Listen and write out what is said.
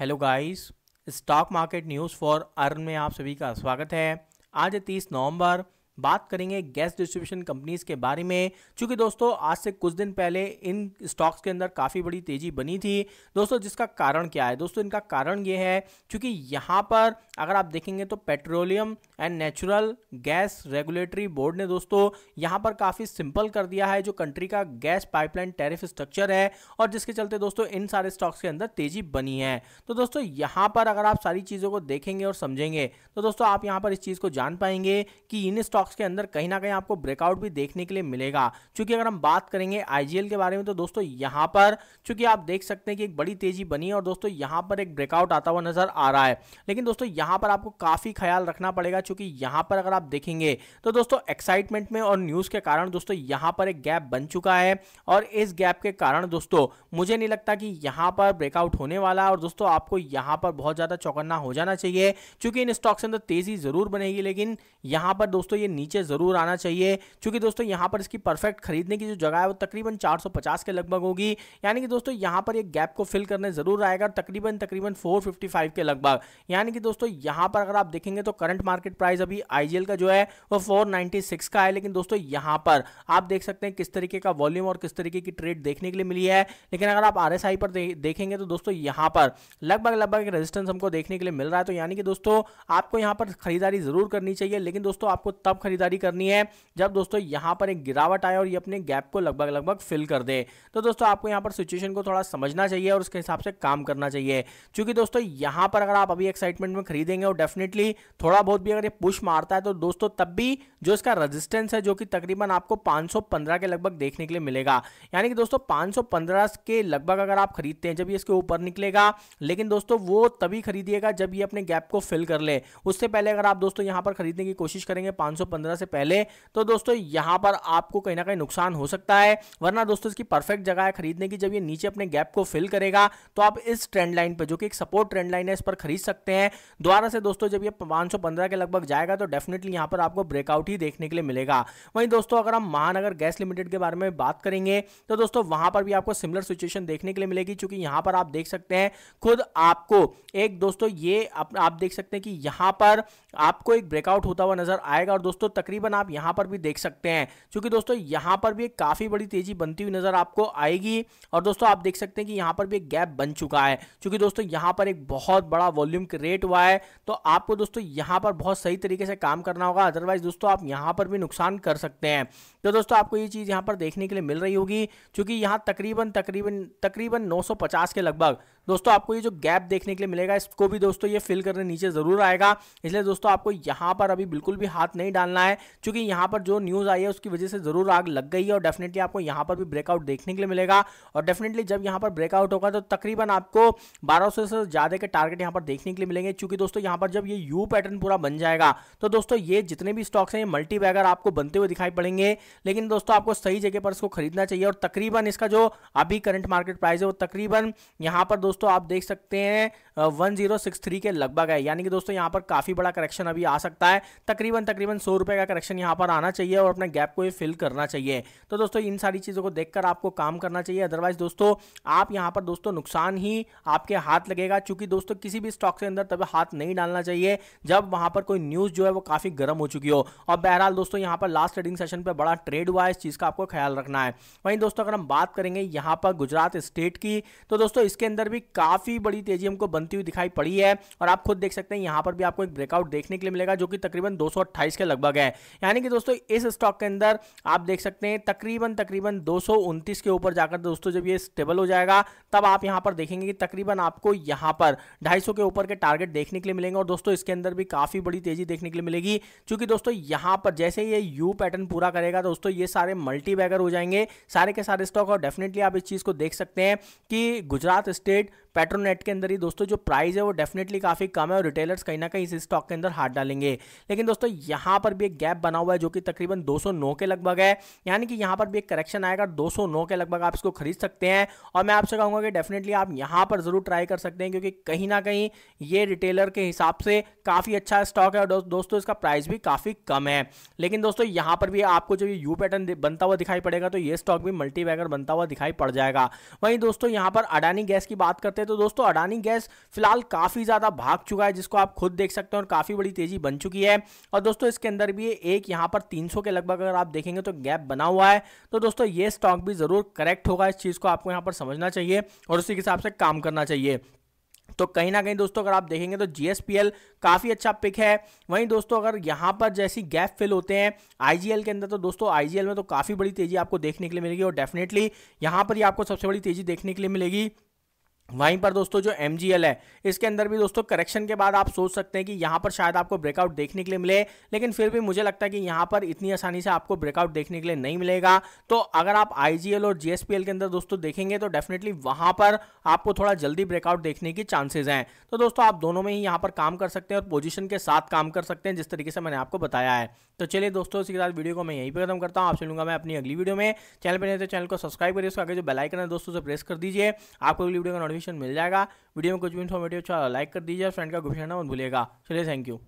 hello guys stock market news for earn में आप सभी का स्वागत है आज तीस नवंबर बात करेंगे गैस डिस्ट्रीब्यूशन कंपनीज के बारे में चूंकि दोस्तों आज से कुछ दिन पहले इन स्टॉक्स के अंदर काफ़ी बड़ी तेजी बनी थी दोस्तों जिसका कारण क्या है दोस्तों इनका कारण ये है चूंकि यहाँ पर अगर आप देखेंगे तो petroleum and natural gas regulatory board ने दोस्तों यहाँ पर काफ़ी सिंपल कर दिया है जो कंट्री का गैस पाइपलाइन टेरिफ स्ट्रक्चर है और जिसके चलते दोस्तों इन सारे स्टॉक्स के अंदर तेजी बनी है तो दोस्तों यहाँ पर अगर आप सारी चीज़ों को देखेंगे और समझेंगे तो दोस्तों आप यहाँ पर इस चीज़ को जान पाएंगे कि इन स्टॉक्स स्टॉक्स के अंदर कहीं ना कहीं आपको ब्रेकआउट भी देखने के लिए मिलेगा क्योंकि अगर हम बात करेंगे आईजीएल के बारे में तो दोस्तों यहां पर चूंकि आप देख सकते हैं कि एक बड़ी तेजी बनी है और दोस्तों यहां पर एक ब्रेकआउट आता हुआ नजर आ रहा है लेकिन दोस्तों यहां पर आपको काफी ख्याल रखना पड़ेगा चूंकि यहां पर अगर आप देखेंगे तो दोस्तों एक्साइटमेंट में और न्यूज के कारण दोस्तों यहां पर एक गैप बन चुका है और इस गैप के कारण दोस्तों मुझे नहीं लगता कि यहां पर ब्रेकआउट होने वाला है और दोस्तों आपको यहां पर बहुत ज्यादा चौकन्ना हो जाना चाहिए क्योंकि इन स्टॉक्स के अंदर तेजी जरूर बनेगी लेकिन यहां पर दोस्तों ये नीचे ज़रूर आना चाहिए क्योंकि दोस्तों यहां पर इसकी परफेक्ट खरीदने की जो जगह है वो तकरीबन 450 के लगभग होगी यानी कि दोस्तों यहां पर ये गैप को फिल करने ज़रूर आएगा तकरीबन तकरीबन 455 के लगभग यानी कि दोस्तों यहां पर अगर आप देखेंगे तो करंट मार्केट प्राइस अभी आईजीएल का जो है वो फोर का है लेकिन दोस्तों यहां पर आप देख सकते हैं किस तरीके का वॉल्यूम और किस तरीके की ट्रेड देखने के लिए मिली है लेकिन अगर आप आर पर देखेंगे तो दोस्तों यहां पर लगभग लगभग रेजिस्टेंस हमको देखने के लिए मिल रहा है तो यानी कि दोस्तों आपको यहां पर खरीदारी ज़रूर करनी चाहिए लेकिन दोस्तों आपको तब खरीदारी करनी है जब दोस्तों यहां पर एक गिरावट आए और ये अपने गैप को लगभग लगभग फिल कर दे तो दोस्तों आपको यहां पर सिचुएशन को थोड़ा समझना चाहिए और उसके हिसाब से काम करना चाहिए क्योंकि दोस्तों यहां पर अगर आप अभी एक्साइटमेंट में खरीदेंगे और डेफिनेटली थोड़ा बहुत भी अगर ये पुश मारता है तो दोस्तों तब भी जो इसका रजिस्टेंस है जो कि तकरीबन आपको पांच के लगभग देखने के लिए मिलेगा यानी कि दोस्तों पांच के लगभग अगर आप खरीदते हैं जब इसके ऊपर निकलेगा लेकिन दोस्तों वो तभी खरीदिएगा जब ये अपने गैप को फिल कर ले उससे पहले अगर आप दोस्तों यहां पर खरीदने की कोशिश करेंगे पांच पंद्रह से पहले तो दोस्तों यहां पर आपको कहीं ना कहीं नुकसान हो सकता है वरना दोस्तों इसकी परफेक्ट जगह है खरीदने की जब ये नीचे अपने गैप को फिल करेगा तो आप इस ट्रेंड लाइन पर जो कि एक सपोर्ट ट्रेंड लाइन है इस पर खरीद सकते हैं दोबारा से दोस्तों जब ये पांच के लगभग जाएगा तो डेफिनेटली यहां पर आपको ब्रेकआउट ही देखने के लिए मिलेगा वहीं दोस्तों अगर हम महानगर गैस लिमिटेड के बारे में बात करेंगे तो दोस्तों वहां पर भी आपको सिमिलर सिचुएशन देखने के लिए मिलेगी चूंकि यहां पर आप देख सकते हैं खुद आपको एक दोस्तों ये आप, आप देख सकते हैं कि यहां पर आपको एक ब्रेकआउट होता हुआ नजर आएगा और दोस्तों दोस्तों तकरीबन आप यहां पर भी देख सकते हैं क्योंकि दोस्तों यहां पर भी एक काफ़ी बड़ी तेज़ी बनती हुई नज़र आपको आएगी और दोस्तों आप देख सकते हैं कि यहां पर भी एक गैप बन चुका है क्योंकि दोस्तों यहां पर एक बहुत बड़ा वॉल्यूम क्रिएट हुआ है तो आपको दोस्तों यहां पर बहुत सही तरीके से काम करना होगा अदरवाइज दोस्तों आप यहां पर भी नुकसान कर सकते हैं तो दोस्तों आपको ये चीज़ यहां पर देखने के लिए मिल रही होगी क्योंकि यहां तकरीबन तकरीबन तकरीबन नौ के लगभग दोस्तों आपको ये जो गैप देखने के लिए मिलेगा इसको भी दोस्तों ये फिल करने नीचे ज़रूर आएगा इसलिए दोस्तों आपको यहाँ पर अभी बिल्कुल भी हाथ नहीं डालना है क्योंकि यहाँ पर जो न्यूज़ आई है उसकी वजह से ज़रूर आग लग गई है और डेफिनेटली आपको यहाँ पर भी ब्रेकआउट देखने के लिए मिलेगा और डेफिनेटली जब यहाँ पर ब्रेकआउट होगा तो तकरीबन आपको बारह से ज़्यादा के टारगेट यहाँ पर देखने के लिए मिलेंगे क्योंकि दोस्तों यहाँ पर जब ये यू पैटर्न पूरा बन जाएगा तो दोस्तों ये जितने भी स्टॉक्स हैं ये मल्टी बैगर आपको बनते हुए दिखाई पड़ेंगे लेकिन दोस्तों आपको सही जगह पर इसको खरीदना चाहिए और तकरीबन इसका जो अभी करंट मार्केट प्राइस है वो तकरीबन यहाँ पर दोस्तों दोस्तों आप देख सकते हैं वन जीरो सिक्स थ्री के लगभग है यानी कि दोस्तों यहाँ पर काफ़ी बड़ा करेक्शन अभी आ सकता है तकरीबन तकरीबन सौ रुपए का करेक्शन यहाँ पर आना चाहिए और अपने गैप को ये फिल करना चाहिए तो दोस्तों इन सारी चीज़ों को देखकर आपको काम करना चाहिए अदरवाइज दोस्तों आप यहाँ पर दोस्तों नुकसान ही आपके हाथ लगेगा चूंकि दोस्तों किसी भी स्टॉक के अंदर तब हाथ नहीं डालना चाहिए जब वहां पर कोई न्यूज़ जो है वो काफ़ी गर्म हो चुकी हो और बहरहाल दोस्तों यहाँ पर लास्ट ट्रेडिंग सेशन पर बड़ा ट्रेड हुआ है इस चीज़ का आपको ख्याल रखना है वहीं दोस्तों अगर हम बात करेंगे यहाँ पर गुजरात स्टेट की तो दोस्तों इसके अंदर भी काफ़ी बड़ी तेजी हमको बनती हुई दिखाई पड़ी है और आप खुद देख सकते हैं यहां पर भी आपको एक ब्रेकआउट देखने के लिए मिलेगा जो कि तकरीबन दो के लगभग है यानी कि दोस्तों इस स्टॉक के अंदर आप देख सकते हैं तकरीबन तकरीबन दो के ऊपर जाकर दोस्तों जब ये स्टेबल हो जाएगा तब आप यहां पर देखेंगे कि तकरीबन आपको यहां पर ढाई के ऊपर के टारगेट देखने के लिए मिलेंगे और दोस्तों इसके अंदर भी काफ़ी बड़ी तेजी देखने के लिए मिलेगी क्योंकि दोस्तों यहां पर जैसे ये यू पैटर्न पूरा करेगा दोस्तों ये सारे मल्टी हो जाएंगे सारे के सारे स्टॉक और डेफिनेटली आप इस चीज़ को देख सकते हैं कि गुजरात स्टेट मार्केट पेट्रोनेट के अंदर ही दोस्तों जो प्राइस है वो डेफिनेटली काफ़ी कम है और रिटेलर्स कहीं ना कहीं इस स्टॉक के अंदर हाथ डालेंगे लेकिन दोस्तों यहां पर भी एक गैप बना हुआ है जो कि तकरीबन 209 के लगभग है यानी कि यहां पर भी एक करेक्शन आएगा 209 के लगभग आप इसको खरीद सकते हैं और मैं आपसे कहूंगा कि डेफिनेटली आप यहां पर ज़रूर ट्राई कर सकते हैं क्योंकि कहीं ना कहीं ये रिटेलर के हिसाब से काफ़ी अच्छा स्टॉक है और दोस्तों इसका प्राइस भी काफ़ी कम है लेकिन दोस्तों यहां पर भी आपको जो यू पैटर्न बनता हुआ दिखाई पड़ेगा तो ये स्टॉक भी मल्टी बनता हुआ दिखाई पड़ जाएगा वहीं दोस्तों यहां पर अडानी गैस की बात बात करते हैं तो दोस्तों अडानी गैस फिलहाल काफ़ी ज़्यादा भाग चुका है जिसको आप खुद देख सकते हैं और काफ़ी बड़ी तेज़ी बन चुकी है और दोस्तों इसके अंदर भी एक यहाँ पर 300 के लगभग अगर आप देखेंगे तो गैप बना हुआ है तो दोस्तों ये स्टॉक भी ज़रूर करेक्ट होगा इस चीज़ को आपको यहाँ पर समझना चाहिए और उसी के हिसाब से काम करना चाहिए तो कहीं ना कहीं दोस्तों अगर आप देखेंगे तो जीएसपीएल काफ़ी अच्छा पिक है वहीं दोस्तों अगर यहाँ पर जैसी गैप फिल होते हैं आईजीएल के अंदर तो दोस्तों आईजीएल में तो काफ़ी बड़ी तेज़ी आपको देखने के लिए मिलेगी और डेफिनेटली यहाँ पर ही आपको सबसे बड़ी तेज़ी देखने के लिए मिलेगी वहीं पर दोस्तों जो एम है इसके अंदर भी दोस्तों करेक्शन के बाद आप सोच सकते हैं कि यहाँ पर शायद आपको ब्रेकआउट देखने के लिए मिले लेकिन फिर भी मुझे लगता है कि यहाँ पर इतनी आसानी से आपको ब्रेकआउट देखने के लिए नहीं मिलेगा तो अगर आप आई और जी के अंदर दोस्तों देखेंगे तो डेफिनेटली वहाँ पर आपको थोड़ा जल्दी ब्रेकआउट देखने की चांसेज हैं तो दोस्तों आप दोनों में ही यहाँ पर काम कर सकते हैं और पोजिशन के साथ काम कर सकते हैं जिस तरीके से मैंने आपको बताया है तो चलिए दोस्तों इसके साथ वीडियो को मैं यहीं पर खत्म करता हूँ आपसे लूँगा मैं अपनी अगली वीडियो में चैनल पर नहीं तो चैनल को सब्सक्राइब करिए उसका आगे जो बेलाइकन है दोस्तों से प्रेस कर दीजिए आपको अगली वीडियो का सोल्यूशन मिल जाएगा वीडियो में कुछ भी इन्फॉर्मेटिव अच्छा लाइक कर दीजिए फ्रेंड का गुफियाना मत भूलेगा चलिए थैंक यू